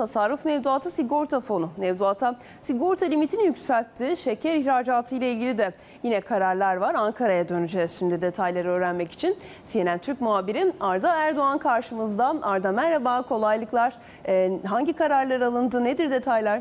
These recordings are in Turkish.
Tasarruf Mevduatı Sigorta Fonu mevduata sigorta limitini yükseltti. Şeker ihracatı ile ilgili de yine kararlar var. Ankara'ya döneceğiz şimdi detayları öğrenmek için. CNN Türk muhabiri Arda Erdoğan karşımızda. Arda merhaba, kolaylıklar. Ee, hangi kararlar alındı, nedir detaylar?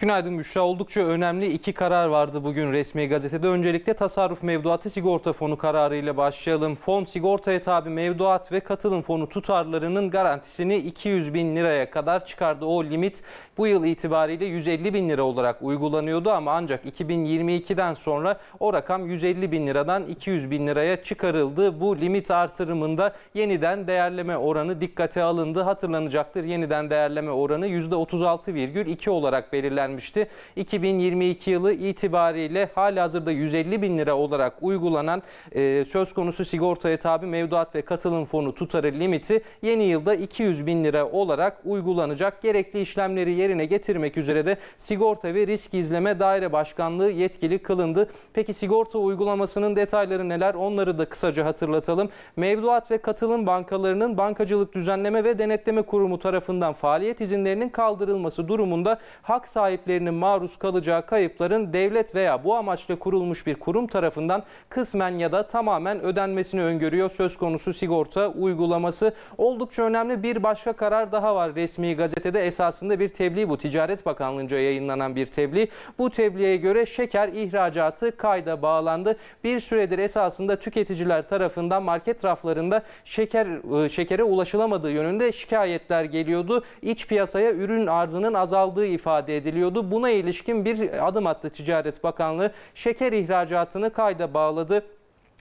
Günaydın Büşra. Oldukça önemli iki karar vardı bugün resmi gazetede. Öncelikle tasarruf mevduatı sigorta fonu kararıyla başlayalım. Fon sigortaya tabi mevduat ve katılım fonu tutarlarının garantisini 200 bin liraya kadar çıkardı. O limit bu yıl itibariyle 150 bin lira olarak uygulanıyordu ama ancak 2022'den sonra o rakam 150 bin liradan 200 bin liraya çıkarıldı. Bu limit artırımında yeniden değerleme oranı dikkate alındı. Hatırlanacaktır yeniden değerleme oranı %36,2 olarak belirlendi göstermişti. 2022 yılı itibariyle hali hazırda 150 bin lira olarak uygulanan e, söz konusu sigortaya tabi mevduat ve katılım fonu tutarı limiti yeni yılda 200 bin lira olarak uygulanacak. Gerekli işlemleri yerine getirmek üzere de sigorta ve risk izleme daire başkanlığı yetkili kılındı. Peki sigorta uygulamasının detayları neler? Onları da kısaca hatırlatalım. Mevduat ve katılım bankalarının Bankacılık Düzenleme ve Denetleme Kurumu tarafından faaliyet izinlerinin kaldırılması durumunda hak sahibi sahiplerinin maruz kalacağı kayıpların devlet veya bu amaçla kurulmuş bir kurum tarafından kısmen ya da tamamen ödenmesini öngörüyor söz konusu sigorta uygulaması. Oldukça önemli bir başka karar daha var resmi gazetede esasında bir tebliğ bu Ticaret Bakanlığı'nca yayınlanan bir tebliğ. Bu tebliğe göre şeker ihracatı kayda bağlandı. Bir süredir esasında tüketiciler tarafından market raflarında şeker e, şekere ulaşılamadığı yönünde şikayetler geliyordu. İç piyasaya ürün arzının azaldığı ifade ediliyor gerekiyordu. Buna ilişkin bir adım attı Ticaret Bakanlığı. Şeker ihracatını kayda bağladı.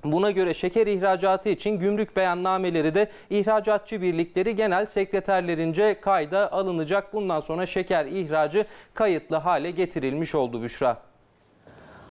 Buna göre şeker ihracatı için gümrük beyannameleri de ihracatçı birlikleri genel sekreterlerince kayda alınacak. Bundan sonra şeker ihracı kayıtlı hale getirilmiş oldu Büşra.